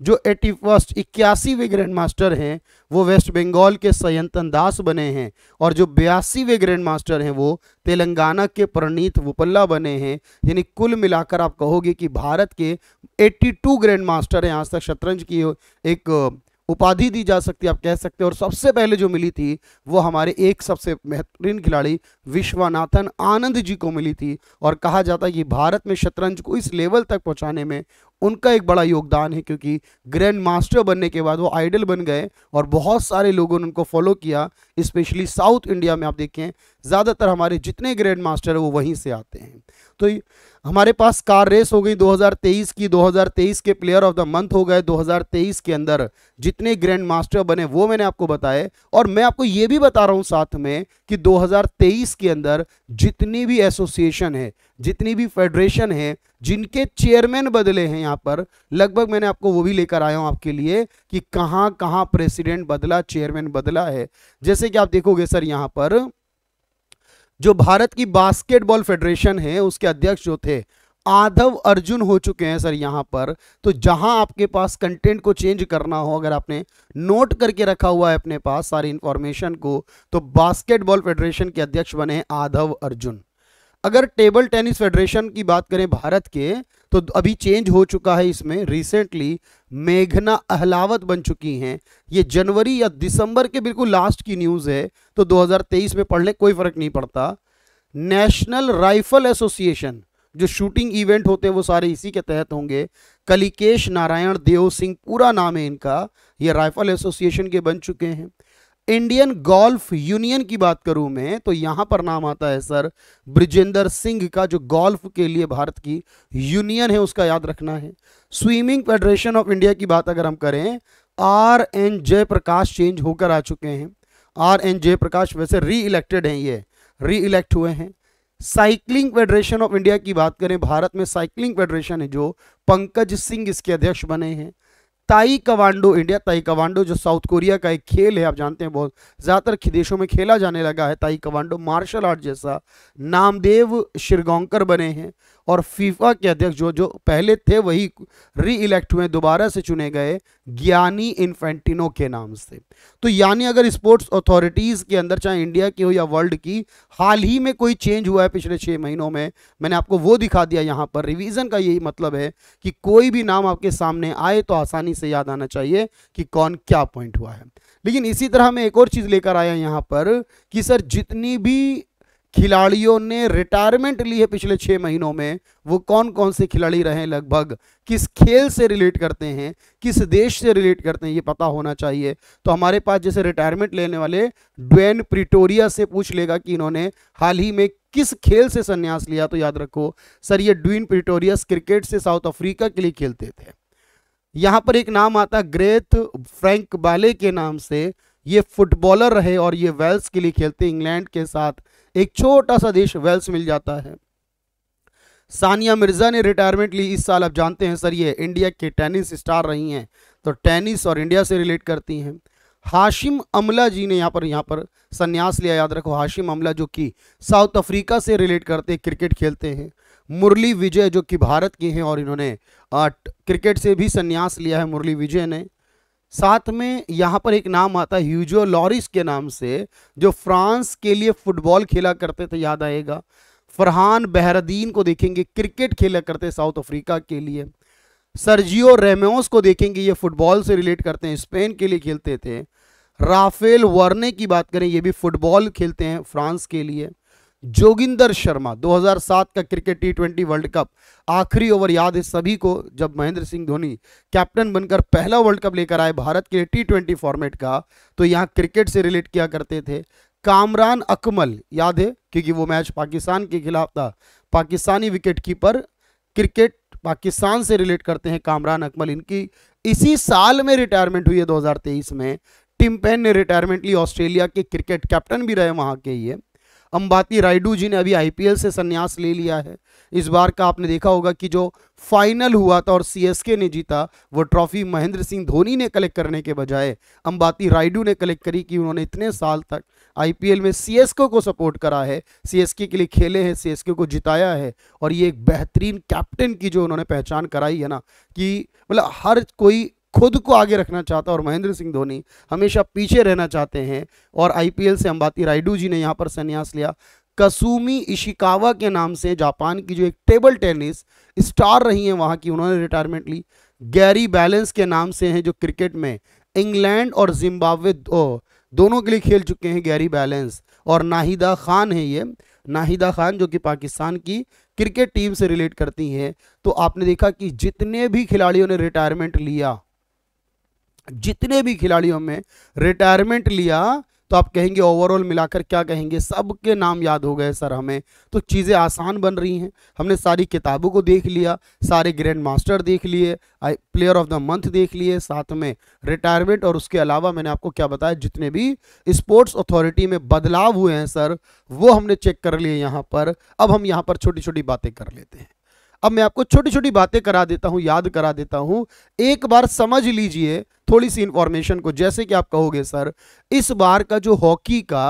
जो एटी फर्स्ट इक्यासीवें ग्रैंड मास्टर हैं वो वेस्ट बंगाल के सयंतन दास बने हैं और जो बयासीवें ग्रैंड मास्टर हैं वो तेलंगाना के प्रणीत वुपल्ला बने हैं यानी कुल मिलाकर आप कहोगे कि भारत के 82 ग्रैंड मास्टर हैं आज तक शतरंज की एक उपाधि दी जा सकती है आप कह सकते हैं और सबसे पहले जो मिली थी वो हमारे एक सबसे बेहतरीन खिलाड़ी विश्वनाथन आनंद जी को मिली थी और कहा जाता है कि भारत में शतरंज को इस लेवल तक पहुंचाने में उनका एक बड़ा योगदान है क्योंकि ग्रैंड मास्टर बनने के बाद वो आइडल बन गए और बहुत सारे लोगों ने उनको फॉलो किया स्पेशली साउथ इंडिया में आप देखें ज़्यादातर हमारे जितने ग्रैंड मास्टर हैं वो वहीं से आते हैं तो हमारे पास कार रेस हो गई 2023 की 2023 के प्लेयर ऑफ द मंथ हो गए 2023 के अंदर जितने ग्रैंड मास्टर बने वो मैंने आपको बताए और मैं आपको ये भी बता रहा हूँ साथ में कि 2023 के अंदर जितनी भी एसोसिएशन है जितनी भी फेडरेशन है जिनके चेयरमैन बदले हैं यहाँ पर लगभग मैंने आपको वो भी लेकर आया हूँ आपके लिए कि कहाँ कहाँ प्रेसिडेंट बदला चेयरमैन बदला है जैसे कि आप देखोगे सर यहाँ पर जो भारत की बास्केटबॉल फेडरेशन है उसके अध्यक्ष जो थे आधव अर्जुन हो चुके हैं सर यहां पर तो जहां आपके पास कंटेंट को चेंज करना हो अगर आपने नोट करके रखा हुआ है अपने पास सारी इंफॉर्मेशन को तो बास्केटबॉल फेडरेशन के अध्यक्ष बने आधव अर्जुन अगर टेबल टेनिस फेडरेशन की बात करें भारत के तो अभी चेंज हो चुका है इसमें रिसेंटली मेघना अहलावत बन चुकी हैं ये जनवरी या दिसंबर के बिल्कुल लास्ट की न्यूज़ है तो 2023 में पढ़ने कोई फ़र्क नहीं पड़ता नेशनल राइफल एसोसिएशन जो शूटिंग इवेंट होते हैं वो सारे इसी के तहत होंगे कलिकेश नारायण देव सिंह पूरा नाम है इनका ये राइफल एसोसिएशन के बन चुके हैं इंडियन गोल्फ यूनियन की बात करूं मैं तो यहां पर नाम आता है सर ब्रिजेंद्र सिंह का जो गोल्फ के लिए भारत की यूनियन है उसका याद रखना है स्विमिंग फेडरेशन ऑफ इंडिया की बात अगर हम करें आर एन जयप्रकाश चेंज होकर आ चुके हैं आर एन जयप्रकाश वैसे री इलेक्टेड है ये री इलेक्ट हुए हैं साइकिलिंग फेडरेशन ऑफ इंडिया की बात करें भारत में साइकिलिंग फेडरेशन है जो पंकज सिंह इसके अध्यक्ष बने हैं ताई कवांडो इंडिया ताई कवांडो जो साउथ कोरिया का एक खेल है आप जानते हैं बहुत ज़्यादातर देशों में खेला जाने लगा है ताई कवांडो मार्शल आर्ट जैसा नामदेव शिरगोंकर बने हैं और फीफा के अध्यक्ष जो जो पहले थे वही री इलेक्ट हुए दोबारा से चुने गए ज्ञानी इन्फेंटिनो के नाम से तो यानी अगर स्पोर्ट्स अथॉरिटीज़ के अंदर चाहे इंडिया की हो या वर्ल्ड की हाल ही में कोई चेंज हुआ है पिछले छह महीनों में मैंने आपको वो दिखा दिया यहाँ पर रिविज़न का यही मतलब है कि कोई भी नाम आपके सामने आए तो आसानी से याद आना चाहिए कि कौन क्या पॉइंट हुआ है लेकिन इसी तरह मैं एक और चीज़ लेकर आया यहाँ पर कि सर जितनी भी खिलाड़ियों ने रिटायरमेंट ली है पिछले छः महीनों में वो कौन कौन से खिलाड़ी रहे लगभग किस खेल से रिलेट करते हैं किस देश से रिलेट करते हैं ये पता होना चाहिए तो हमारे पास जैसे रिटायरमेंट लेने वाले ड्वेन प्रिटोरिया से पूछ लेगा कि इन्होंने हाल ही में किस खेल से संन्यास लिया तो याद रखो सर ये ड्वीन प्रिटोरियस क्रिकेट से साउथ अफ्रीका के लिए खेलते थे यहाँ पर एक नाम आता ग्रेथ फ्रैंक बाले के नाम से ये फुटबॉलर रहे और ये वेल्स के लिए खेलते इंग्लैंड के साथ एक छोटा सा देश वेल्स मिल जाता है सानिया मिर्ज़ा ने रिटायरमेंट ली इस साल आप जानते हैं सर ये इंडिया के टेनिस स्टार रही हैं तो टेनिस और इंडिया से रिलेट करती हैं हाशिम अमला जी ने यहाँ पर यहाँ पर संन्यास लिया याद रखो हाशिम अमला जो कि साउथ अफ्रीका से रिलेट करते क्रिकेट खेलते हैं मुरली विजय जो कि भारत के हैं और इन्होंने क्रिकेट से भी संन्यास लिया है मुरली विजय ने साथ में यहाँ पर एक नाम आता है ह्यूजो लॉरिस के नाम से जो फ्रांस के लिए फुटबॉल खेला करते थे याद आएगा फरहान बहरदीन को देखेंगे क्रिकेट खेला करते साउथ अफ्रीका के लिए सर्जियो रेमोस को देखेंगे ये फुटबॉल से रिलेट करते हैं स्पेन के लिए खेलते थे राफेल वर्ने की बात करें ये भी फुटबॉल खेलते हैं फ्रांस के लिए जोगिंदर शर्मा 2007 का cricket T twenty World Cup आखिरी ओवर याद है सभी को जब महेंद्र सिंह धोनी कैप्टन बनकर पहला वर्ल्ड कप लेकर आए भारत के लिए टी ट्वेंटी फॉर्मेट का तो यहाँ क्रिकेट से रिलेट किया करते थे कामरान अकमल याद है क्योंकि वो मैच पाकिस्तान के खिलाफ था Pakistani wicket keeper cricket Pakistan से रिलेट करते हैं कामरान अकमल इनकी इसी साल में रिटायरमेंट हुई है 2023 में टिम पेन ने रिटायरमेंट ली ऑस्ट्रेलिया के क्रिकेट कैप्टन भी रहे वहाँ के ये अंबाती रायडू जी ने अभी आईपीएल से संन्यास ले लिया है इस बार का आपने देखा होगा कि जो फाइनल हुआ था और सीएसके ने जीता वो ट्रॉफी महेंद्र सिंह धोनी ने कलेक्ट करने के बजाय अंबाती रायडू ने कलेक्ट करी कि उन्होंने इतने साल तक आईपीएल में सीएसके को सपोर्ट करा है सीएसके के लिए खेले हैं सीएसके को जिताया है और ये एक बेहतरीन कैप्टन की जो उन्होंने पहचान कराई है ना कि मतलब हर कोई खुद को आगे रखना चाहता और महेंद्र सिंह धोनी हमेशा पीछे रहना चाहते हैं और आईपीएल से अंबाती राइडू जी ने यहाँ पर संन्यास लिया कसूमी इशिकावा के नाम से जापान की जो एक टेबल टेनिस स्टार रही हैं वहाँ की उन्होंने रिटायरमेंट ली गैरी बैलेंस के नाम से हैं जो क्रिकेट में इंग्लैंड और जिम्बाब्वे दो, दोनों के लिए खेल चुके हैं गैरी बैलेंस और नाहिदा खान है ये नाहिदा खान जो कि पाकिस्तान की क्रिकेट टीम से रिलेट करती हैं तो आपने देखा कि जितने भी खिलाड़ियों ने रिटायरमेंट लिया जितने भी खिलाड़ियों में रिटायरमेंट लिया तो आप कहेंगे ओवरऑल मिलाकर क्या कहेंगे सबके नाम याद हो गए सर हमें तो चीज़ें आसान बन रही हैं हमने सारी किताबों को देख लिया सारे ग्रैंड मास्टर देख लिए प्लेयर ऑफ द मंथ देख लिए साथ में रिटायरमेंट और उसके अलावा मैंने आपको क्या बताया जितने भी स्पोर्ट्स अथॉरिटी में बदलाव हुए हैं सर वो हमने चेक कर लिए यहाँ पर अब हम यहाँ पर छोटी छोटी बातें कर लेते हैं अब मैं आपको छोटी छोटी बातें करा देता हूं याद करा देता हूं एक बार समझ लीजिए थोड़ी सी इंफॉर्मेशन को जैसे कि आप कहोगे सर इस बार का जो हॉकी का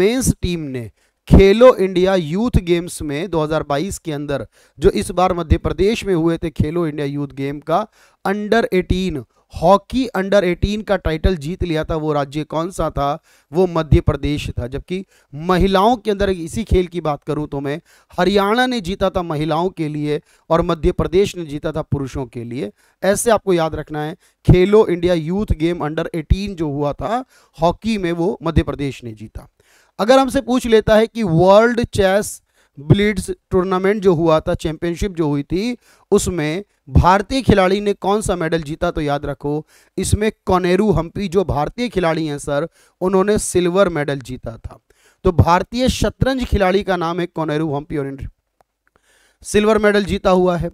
मेंस टीम ने खेलो इंडिया यूथ गेम्स में 2022 के अंदर जो इस बार मध्य प्रदेश में हुए थे खेलो इंडिया यूथ गेम का अंडर हॉकी अंडर 18 का टाइटल जीत लिया था वो राज्य कौन सा था वो मध्य प्रदेश था जबकि महिलाओं के अंदर इसी खेल की बात करूं तो मैं हरियाणा ने जीता था महिलाओं के लिए और मध्य प्रदेश ने जीता था पुरुषों के लिए ऐसे आपको याद रखना है खेलो इंडिया यूथ गेम अंडर 18 जो हुआ था हॉकी में वो मध्य प्रदेश ने जीता अगर हमसे पूछ लेता है कि वर्ल्ड चेस ब्लीड्स टूर्नामेंट जो हुआ था चैंपियनशिप जो हुई थी उसमें भारतीय खिलाड़ी ने कौन सा मेडल जीता तो याद रखो इसमें कोनेरू हम्पी जो भारतीय खिलाड़ी हैं सर उन्होंने सिल्वर मेडल जीता था तो भारतीय शतरंज खिलाड़ी का नाम है कोनेरू हम्पी और सिल्वर मेडल जीता हुआ है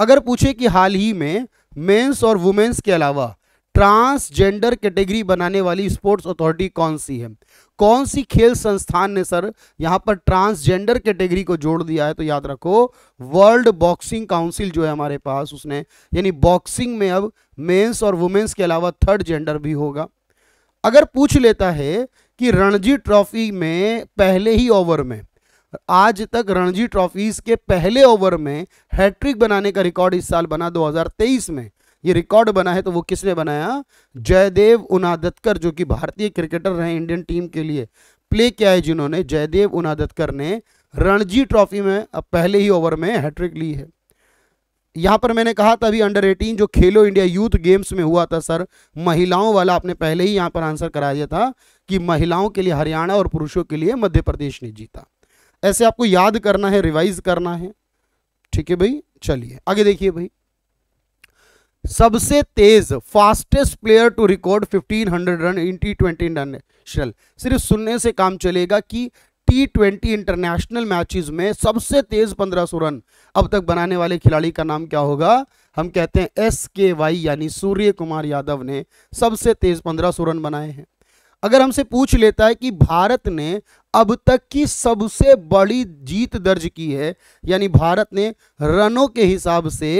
अगर पूछे कि हाल ही में मेंस और वुमेन्स के अलावा ट्रांसजेंडर कैटेगरी बनाने वाली स्पोर्ट्स अथॉरिटी कौन सी है कौन सी खेल संस्थान ने सर यहां पर ट्रांसजेंडर कैटेगरी को जोड़ दिया है तो याद रखो वर्ल्ड बॉक्सिंग काउंसिल जो है हमारे पास उसने यानी बॉक्सिंग में अब मेंस और वुमेन्स के अलावा थर्ड जेंडर भी होगा अगर पूछ लेता है कि रणजी ट्रॉफी में पहले ही ओवर में आज तक रणजी ट्रॉफीज के पहले ओवर में हैट्रिक बनाने का रिकॉर्ड इस साल बना 2023 में ये रिकॉर्ड बना है तो वो किसने बनाया जयदेव उनादतकर जो कि भारतीय क्रिकेटर रहे इंडियन टीम के लिए प्ले किया है जिन्होंने जयदेव उनादतकर ने रणजी ट्रॉफी में अब पहले ही ओवर में हैट्रिक ली है यहाँ पर मैंने कहा था अभी अंडर 18 जो खेलो इंडिया यूथ गेम्स में हुआ था सर महिलाओं वाला आपने पहले ही यहाँ पर आंसर करा दिया था कि महिलाओं के लिए हरियाणा और पुरुषों के लिए मध्य प्रदेश ने जीता ऐसे आपको याद करना है रिवाइज करना है ठीक है भाई चलिए आगे देखिए भाई सबसे तेज fastest player to record 1500 run in T twenty international सिर्फ सुनने से काम चलेगा कि टी ट्वेंटी इंटरनेशनल मैचेस में सबसे तेज 1500 रन अब तक बनाने वाले खिलाड़ी का नाम क्या होगा हम कहते हैं एस के वाई यानी सूर्य कुमार यादव ने सबसे तेज 1500 रन बनाए हैं अगर हमसे पूछ लेता है कि भारत ने अब तक की सबसे बड़ी जीत दर्ज की है यानी भारत ने रनों के हिसाब से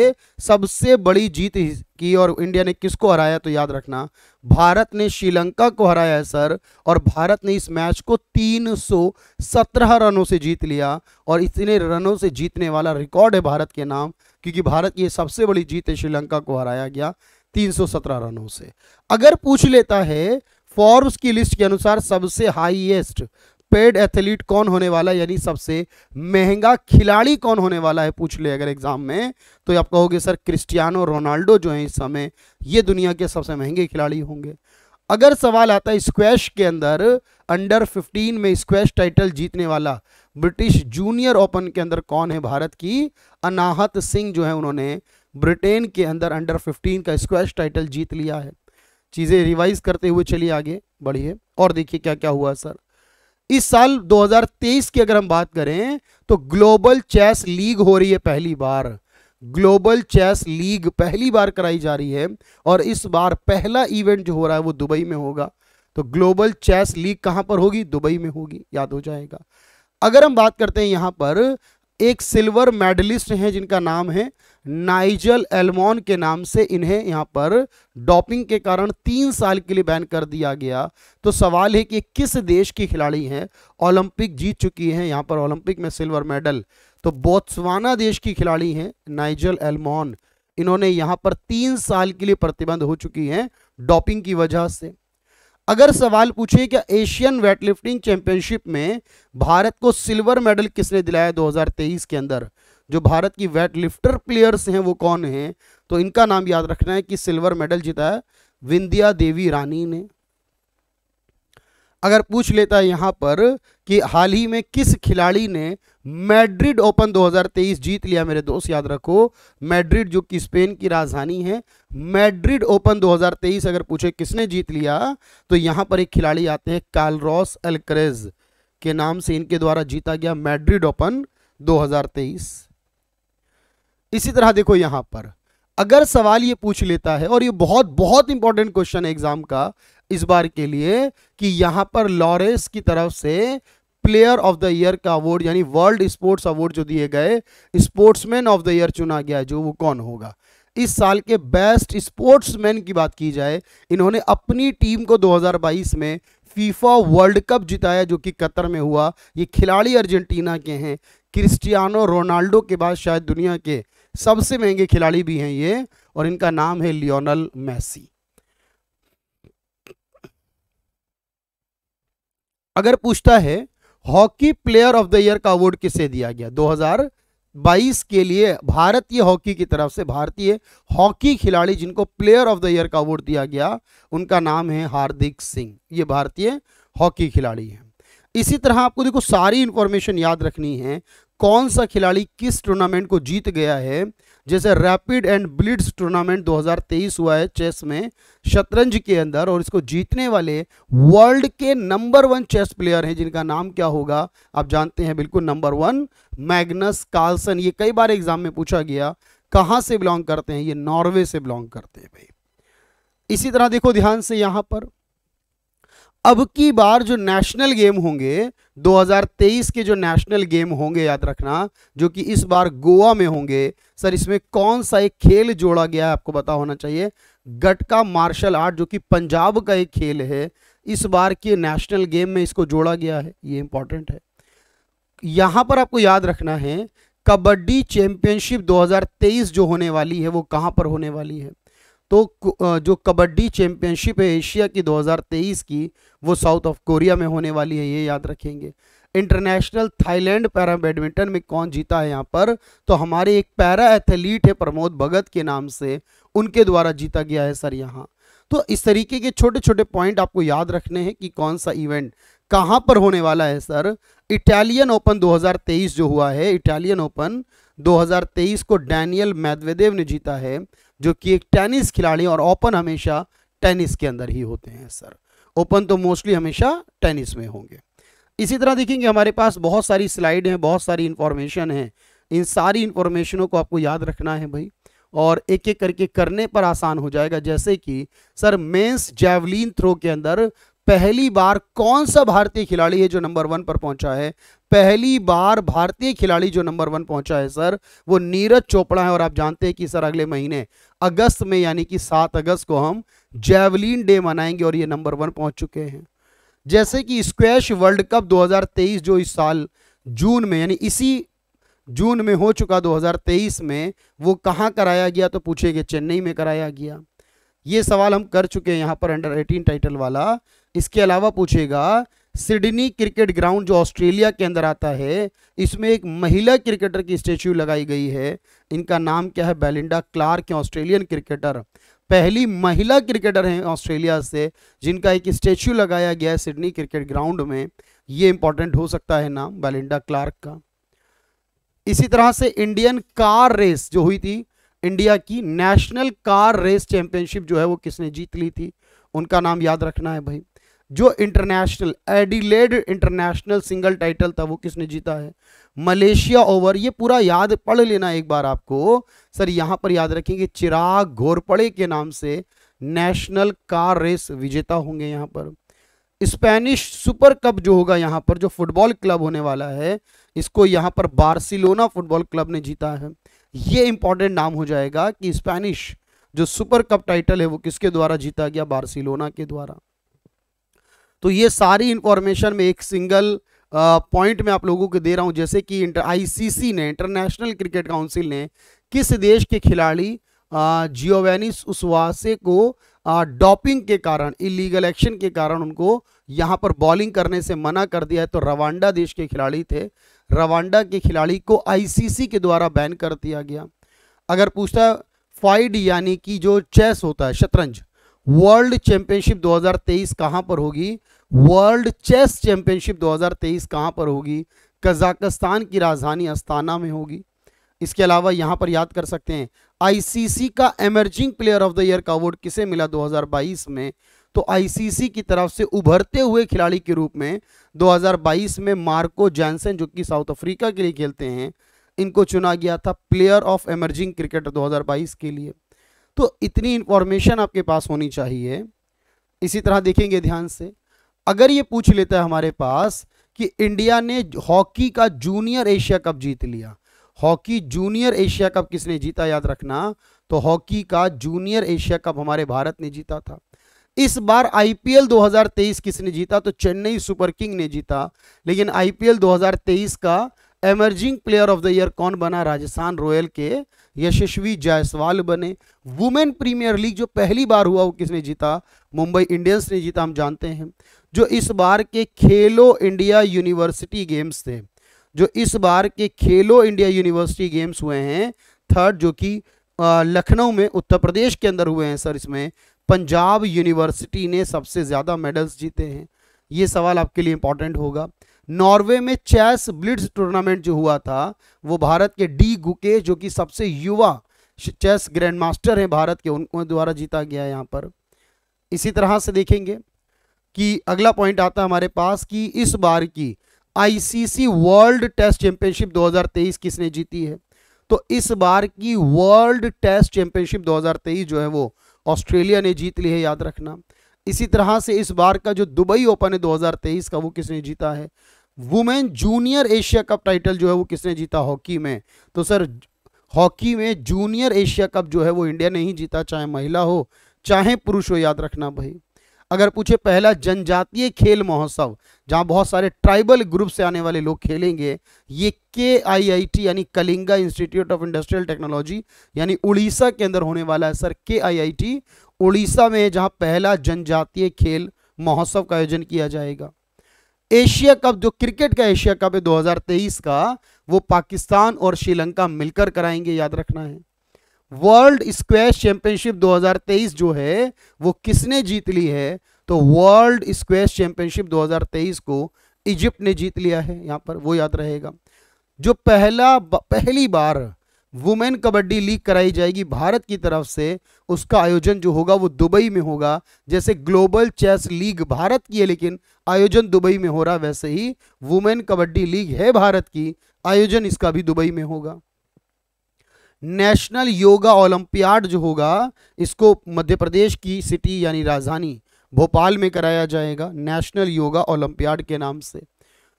सबसे बड़ी जीत की और इंडिया ने किसको हराया तो याद रखना भारत ने श्रीलंका को हराया है सर और भारत ने इस मैच को 317 रनों से जीत लिया और इतने रनों से जीतने वाला रिकॉर्ड है भारत के नाम क्योंकि भारत की सबसे बड़ी जीत है श्रीलंका को हराया गया तीन रनों से अगर पूछ लेता है फॉर्ब्स की लिस्ट के अनुसार सबसे हाईएस्ट पेड एथलीट कौन होने वाला है यानी सबसे महंगा खिलाड़ी कौन होने वाला है पूछ ले अगर एग्जाम में तो आप कहोगे सर क्रिस्टियानो रोनाल्डो जो है इस समय ये दुनिया के सबसे महंगे खिलाड़ी होंगे अगर सवाल आता है स्क्वैश के अंदर अंडर 15 में स्क्वैश टाइटल जीतने वाला ब्रिटिश जूनियर ओपन के अंदर कौन है भारत की अनाहत सिंह जो है उन्होंने ब्रिटेन के अंदर अंडर 15 का स्क्वैश टाइटल जीत लिया है चीज़ें रिवाइज करते हुए चलिए आगे बढ़िए और देखिए क्या क्या हुआ सर इस साल 2023 की अगर हम बात करें तो ग्लोबल चेस लीग हो रही है पहली बार ग्लोबल चेस लीग पहली बार कराई जा रही है और इस बार पहला इवेंट जो हो रहा है वो दुबई में होगा तो ग्लोबल चेस लीग कहां पर होगी दुबई में होगी याद हो जाएगा अगर हम बात करते हैं यहां पर एक सिल्वर मेडलिस्ट हैं जिनका नाम है नाइजल एलमोन के नाम से इन्हें यहां पर डॉपिंग के कारण तीन साल के लिए बैन कर दिया गया तो सवाल है कि किस देश की खिलाड़ी हैं ओलंपिक जीत चुकी हैं यहां पर ओलंपिक में सिल्वर मेडल तो बोत्सवाना देश की खिलाड़ी हैं नाइजल एलमोन इन्होंने यहां पर तीन साल के लिए प्रतिबंध हो चुकी है डॉपिंग की वजह से अगर सवाल पूछे कि एशियन वेटलिफ्टिंग चैंपियनशिप में भारत को सिल्वर मेडल किसने दिलाया 2023 के अंदर जो भारत की वेट लिफ्टर प्लेयर्स हैं वो कौन हैं तो इनका नाम याद रखना है कि सिल्वर मेडल जीता है विंध्या देवी रानी ने अगर पूछ लेता है यहां पर कि हाल ही में किस खिलाड़ी ने मैड्रिड ओपन 2023 जीत लिया मेरे दोस्त याद रखो मैड्रिड जो कि स्पेन की राजधानी है मैड्रिड ओपन 2023 अगर पूछे किसने जीत लिया तो यहां पर एक खिलाड़ी आते हैं कालरॉस एलक्रेज के नाम से इनके द्वारा जीता गया मैड्रिड ओपन 2023 इसी तरह देखो यहां पर अगर सवाल ये पूछ लेता है और ये बहुत बहुत इंपॉर्टेंट क्वेश्चन है एग्जाम का इस बार के लिए कि यहां पर लॉरेंस की तरफ से प्लेयर ऑफ द ईयर का अवार्ड यानी वर्ल्ड स्पोर्ट्स अवार्ड जो दिए गए स्पोर्ट्समैन ऑफ द ईयर चुना गया है जो वो कौन होगा इस साल के बेस्ट स्पोर्ट्समैन की बात की जाए इन्होंने अपनी टीम को 2022 में फीफा वर्ल्ड कप जिताया जो कि कतर में हुआ ये खिलाड़ी अर्जेंटीना के हैं क्रिस्टियानो रोनाल्डो के बाद शायद दुनिया के सबसे महंगे खिलाड़ी भी हैं ये और इनका नाम है लियोनल मैसी अगर पूछता है hockey player of the year का अवार्ड किसे दिया गया 2022 के लिए भारतीय हॉकी की तरफ से भारतीय हॉकी खिलाड़ी जिनको प्लेयर ऑफ द ईयर का अवार्ड दिया गया उनका नाम है हार्दिक सिंह ये भारतीय हॉकी खिलाड़ी हैं इसी तरह आपको देखो सारी इंफॉर्मेशन याद रखनी है कौन सा खिलाड़ी किस टूर्नामेंट को जीत गया है जैसे रैपिड एंड ब्लिड्स टूर्नामेंट 2023 हुआ है चेस में शतरंज के अंदर और इसको जीतने वाले वर्ल्ड के नंबर वन चेस प्लेयर हैं जिनका नाम क्या होगा आप जानते हैं बिल्कुल नंबर वन मैग्नस कार्लसन ये कई बार एग्जाम में पूछा गया कहां से बिलोंग करते हैं ये नॉर्वे से बिलोंग करते हैं भाई इसी तरह देखो ध्यान से यहां पर अब की बार जो नेशनल गेम होंगे 2023 के जो नेशनल गेम होंगे याद रखना जो कि इस बार गोवा में होंगे सर इसमें कौन सा एक खेल जोड़ा गया है आपको पता होना चाहिए गटका मार्शल आर्ट जो कि पंजाब का एक खेल है इस बार के नेशनल गेम में इसको जोड़ा गया है ये इंपॉर्टेंट है यहाँ पर आपको याद रखना है कबड्डी चैंपियनशिप 2023 जो होने वाली है वो कहाँ पर होने वाली है तो जो कबड्डी चैंपियनशिप है एशिया की 2023 की वो साउथ ऑफ कोरिया में होने वाली है ये याद रखेंगे इंटरनेशनल थाईलैंड पैरा बैडमिंटन में कौन जीता है यहाँ पर तो हमारे एक पैरा एथलीट है प्रमोद भगत के नाम से उनके द्वारा जीता गया है सर यहाँ तो इस तरीके के छोटे छोटे पॉइंट आपको याद रखने हैं कि कौन सा इवेंट कहाँ पर होने वाला है सर इटालियन ओपन 2023 जो हुआ है इटालियन ओपन 2023 को डैनियल मैदवेदेव ने जीता है जो कि एक टेनिस खिलाड़ी और ओपन हमेशा टेनिस के अंदर ही होते हैं सर ओपन तो मोस्टली हमेशा टेनिस में होंगे इसी तरह देखेंगे हमारे पास बहुत सारी स्लाइड हैं बहुत सारी इन्फॉर्मेशन है इन सारी इन्फॉर्मेशनों को आपको याद रखना है भाई और एक एक करके करने पर आसान हो जाएगा जैसे कि सर मेंस जैवलिन थ्रो के अंदर पहली बार कौन सा भारतीय खिलाड़ी है जो नंबर वन पर पहुंचा है पहली बार भारतीय खिलाड़ी जो नंबर वन पहुंचा है सर वो नीरज चोपड़ा है और आप जानते हैं कि सर अगले महीने अगस्त में यानी कि सात अगस्त को हम जेवलिन डे मनाएंगे और ये नंबर वन पहुंच चुके हैं जैसे कि स्क्वैश वर्ल्ड कप 2023 जो इस साल जून में यानी इसी जून में हो चुका 2023 में वो कहाँ कराया गया तो पूछेंगे चेन्नई में कराया गया ये सवाल हम कर चुके हैं यहाँ पर अंडर 18 टाइटल वाला इसके अलावा पूछेगा सिडनी क्रिकेट ग्राउंड जो ऑस्ट्रेलिया के अंदर आता है इसमें एक महिला क्रिकेटर की स्टेच्यू लगाई गई है इनका नाम क्या है बेलिंडा क्लार्क ऑस्ट्रेलियन क्रिकेटर पहली महिला क्रिकेटर हैं ऑस्ट्रेलिया से जिनका एक स्टेच्यू लगाया गया है सिडनी क्रिकेट ग्राउंड में ये इंपॉर्टेंट हो सकता है नाम बेलिंडा क्लार्क का इसी तरह से इंडियन कार रेस जो हुई थी इंडिया की नेशनल कार रेस चैंपियनशिप जो है वो किसने जीत ली थी उनका नाम याद रखना है भाई जो international Adelaide international single title था वो किसने जीता है मलेशिया ओवर ये पूरा याद पढ़ लेना एक बार आपको सर यहाँ पर याद रखेंगे चिराग घोरपड़े के नाम से नेशनल कार रेस विजेता होंगे यहाँ पर स्पेनिश सुपर कप जो होगा यहाँ पर जो फुटबॉल क्लब होने वाला है इसको यहाँ पर बार्सिलोना फुटबॉल क्लब ने जीता है ये इंपॉर्टेंट नाम हो जाएगा कि स्पेनिश जो सुपर कप टाइटल है वो किसके द्वारा जीता गया बार्सिलोना के द्वारा तो ये सारी इंफॉर्मेशन में एक सिंगल पॉइंट में आप लोगों को दे रहा हूँ जैसे कि आईसीसी ने इंटरनेशनल क्रिकेट काउंसिल ने किस देश के खिलाड़ी जियोवेनिस उसवासे को डॉपिंग के कारण इलीगल एक्शन के कारण उनको यहाँ पर बॉलिंग करने से मना कर दिया है तो रवांडा देश के खिलाड़ी थे रवांडा के खिलाड़ी को आईसीसी के द्वारा बैन कर दिया गया अगर पूछता है फाइड यानी कि जो चेस होता है शतरंज वर्ल्ड चैंपियनशिप 2023 कहाँ पर होगी वर्ल्ड चेस चैंपियनशिप 2023 कहाँ पर होगी कजाकिस्तान की राजधानी अस्ताना में होगी इसके अलावा यहाँ पर याद कर सकते हैं आईसीसी का emerging player of the year का अवार्ड किसे मिला 2022 में तो आईसीसी की तरफ से उभरते हुए खिलाड़ी के रूप में 2022 में मार्को जैनसन जो कि साउथ अफ्रीका के लिए खेलते हैं इनको चुना गया था प्लेयर ऑफ एमर्जिंग क्रिकेटर दो के लिए तो इतनी इन्फॉर्मेशन आपके पास होनी चाहिए इसी तरह देखेंगे ध्यान से अगर ये पूछ लेता है हमारे पास कि इंडिया ने हॉकी का जूनियर एशिया कप जीत लिया हॉकी जूनियर एशिया कप किसने जीता याद रखना तो हॉकी का जूनियर एशिया कप हमारे भारत ने जीता था इस बार आईपीएल 2023 किसने जीता तो चेन्नई सुपर किंग ने जीता लेकिन आईपीएल 2023 का emerging player of the year कौन बना राजस्थान रॉयल के यशस्वी जायसवाल बने वुमेन प्रीमियर लीग जो पहली बार हुआ वो किसने जीता मुंबई इंडियंस ने जीता हम जानते हैं जो इस बार के खेलो इंडिया यूनिवर्सिटी गेम्स थे जो इस बार के खेलो इंडिया यूनिवर्सिटी गेम्स हुए हैं थर्ड जो कि लखनऊ में उत्तर प्रदेश के अंदर हुए हैं सर इसमें पंजाब यूनिवर्सिटी ने सबसे ज़्यादा मेडल्स जीते हैं ये सवाल आपके लिए इम्पॉर्टेंट होगा नॉर्वे में चेस ब्लिट्स टूर्नामेंट जो हुआ था वो भारत के डी गुके जो कि सबसे युवा चेस ग्रैंड मास्टर हैं भारत के उन द्वारा जीता गया यहाँ पर इसी तरह से देखेंगे कि अगला पॉइंट आता है हमारे पास कि इस बार की आईसीसी वर्ल्ड टेस्ट चैंपियनशिप 2023 किसने जीती है तो इस बार की वर्ल्ड टेस्ट चैंपियनशिप 2023 जो है वो ऑस्ट्रेलिया ने जीत ली है याद रखना इसी तरह से इस बार का जो दुबई ओपन है 2023 का वो किसने जीता है women junior Asia cup title जो है वो किसने जीता हॉकी में तो सर हॉकी में जूनियर एशिया कप जो है वो इंडिया ने ही जीता चाहे महिला हो चाहे पुरुष हो याद रखना भाई अगर पूछे पहला जनजातीय खेल महोत्सव जहां बहुत सारे ट्राइबल ग्रुप से आने वाले लोग खेलेंगे ये के आई यानी Kalinga institute of industrial technology यानी उड़ीसा के अंदर होने वाला है सर के आई आई टी उड़ीसा में जहां पहला जनजातीय खेल महोत्सव का आयोजन किया जाएगा एशिया कप जो क्रिकेट का एशिया कप है 2023 का वो पाकिस्तान और श्रीलंका मिलकर कराएंगे याद रखना है वर्ल्ड स्क्वेश चैंपियनशिप 2023 जो है वो किसने जीत ली है तो वर्ल्ड स्क्वेश चैंपियनशिप 2023 को इजिप्ट ने जीत लिया है यहाँ पर वो याद रहेगा जो पहला पहली बार वुमेन कबड्डी लीग कराई जाएगी भारत की तरफ से उसका आयोजन जो होगा वो दुबई में होगा जैसे ग्लोबल चेस लीग भारत की है लेकिन आयोजन दुबई में हो रहा वैसे ही वुमेन कबड्डी लीग है भारत की आयोजन इसका भी दुबई में होगा नेशनल योगा ओलंपियाड जो होगा इसको मध्य प्रदेश की सिटी यानी राजधानी भोपाल में कराया जाएगा नेशनल योगा ओलंपियाड के नाम से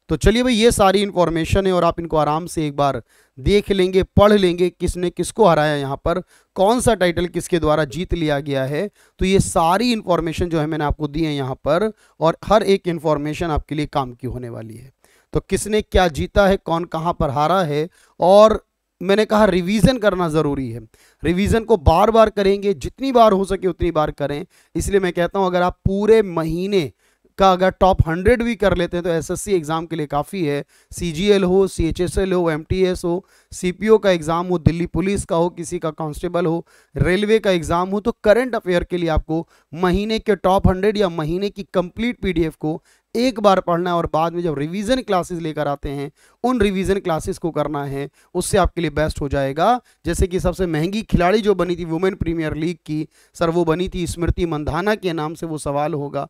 तो चलिए भाई ये सारी इन्फॉर्मेशन है और आप इनको आराम से एक बार देख लेंगे पढ़ लेंगे किसने किसको हराया यहाँ पर कौन सा टाइटल किसके द्वारा जीत लिया गया है तो ये सारी इन्फॉर्मेशन जो है मैंने आपको दी है यहाँ पर और हर एक इन्फॉर्मेशन आपके लिए काम की होने वाली है तो किसने क्या जीता है कौन कहाँ पर हारा है और मैंने कहा रिवीजन करना ज़रूरी है रिवीजन को बार बार करेंगे जितनी बार हो सके उतनी बार करें इसलिए मैं कहता हूं अगर आप पूरे महीने का अगर टॉप हंड्रेड भी कर लेते हैं तो एसएससी एग्ज़ाम के लिए काफ़ी है सीजीएल हो सीएचएसएल हो एमटीएस हो सीपीओ का एग्ज़ाम हो दिल्ली पुलिस का हो किसी का कांस्टेबल हो रेलवे का एग्ज़ाम हो तो करंट अफेयर के लिए आपको महीने के टॉप हंड्रेड या महीने की कंप्लीट पीडीएफ को एक बार पढ़ना है और बाद में जब रिवीजन क्लासेस लेकर आते हैं उन रिवीजन क्लासेस को करना है उससे आपके लिए बेस्ट हो जाएगा जैसे कि सबसे महंगी खिलाड़ी जो बनी थी वुमेन प्रीमियर लीग की सर वो बनी थी स्मृति मंधाना के नाम से वो सवाल होगा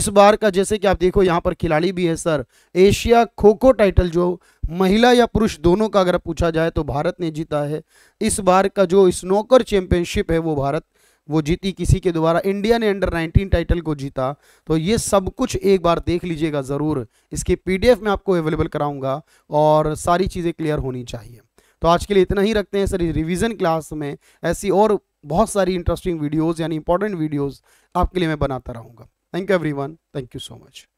इस बार का जैसे कि आप देखो यहाँ पर खिलाड़ी भी है सर एशिया खो खो टाइटल जो महिला या पुरुष दोनों का अगर पूछा जाए तो भारत ने जीता है इस बार का जो स्नोकर चैंपियनशिप है वो भारत वो जीती किसी के द्वारा इंडिया ने अंडर 19 टाइटल को जीता तो ये सब कुछ एक बार देख लीजिएगा ज़रूर इसके पीडीएफ में आपको अवेलेबल कराऊंगा और सारी चीज़ें क्लियर होनी चाहिए तो आज के लिए इतना ही रखते हैं सर रिविज़न क्लास में ऐसी और बहुत सारी इंटरेस्टिंग वीडियोज़ यानी इंपॉर्टेंट वीडियोज़ आपके लिए मैं बनाता रहूँगा thank you every thank you so much